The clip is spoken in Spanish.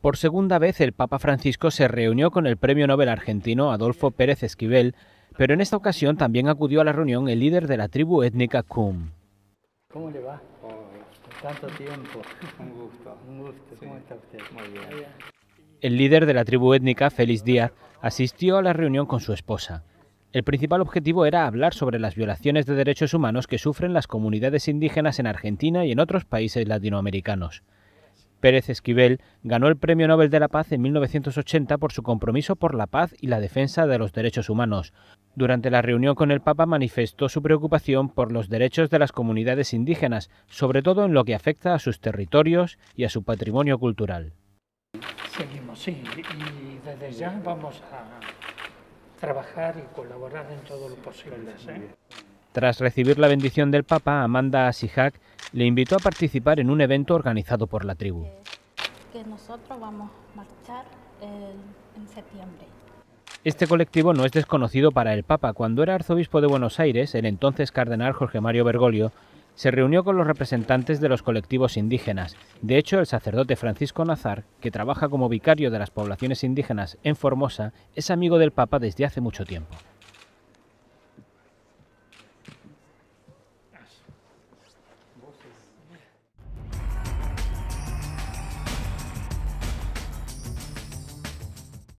Por segunda vez el Papa Francisco se reunió con el premio Nobel argentino Adolfo Pérez Esquivel, pero en esta ocasión también acudió a la reunión el líder de la tribu étnica Kum. ¿Cómo le va? Tanto tiempo. Un gusto. Un gusto. ¿Cómo está usted? Muy bien. El líder de la tribu étnica, Félix Díaz, asistió a la reunión con su esposa. El principal objetivo era hablar sobre las violaciones de derechos humanos que sufren las comunidades indígenas en Argentina y en otros países latinoamericanos. Pérez Esquivel ganó el Premio Nobel de la Paz en 1980 por su compromiso por la paz y la defensa de los derechos humanos. Durante la reunión con el Papa manifestó su preocupación por los derechos de las comunidades indígenas, sobre todo en lo que afecta a sus territorios y a su patrimonio cultural. Seguimos, sí, y desde ya vamos a trabajar y colaborar en todo lo posible. ¿eh? Tras recibir la bendición del Papa, Amanda Sihak le invitó a participar en un evento organizado por la tribu. Eh, en septiembre. Este colectivo no es desconocido para el Papa. Cuando era arzobispo de Buenos Aires, el entonces cardenal Jorge Mario Bergoglio se reunió con los representantes de los colectivos indígenas. De hecho, el sacerdote Francisco Nazar, que trabaja como vicario de las poblaciones indígenas en Formosa, es amigo del Papa desde hace mucho tiempo.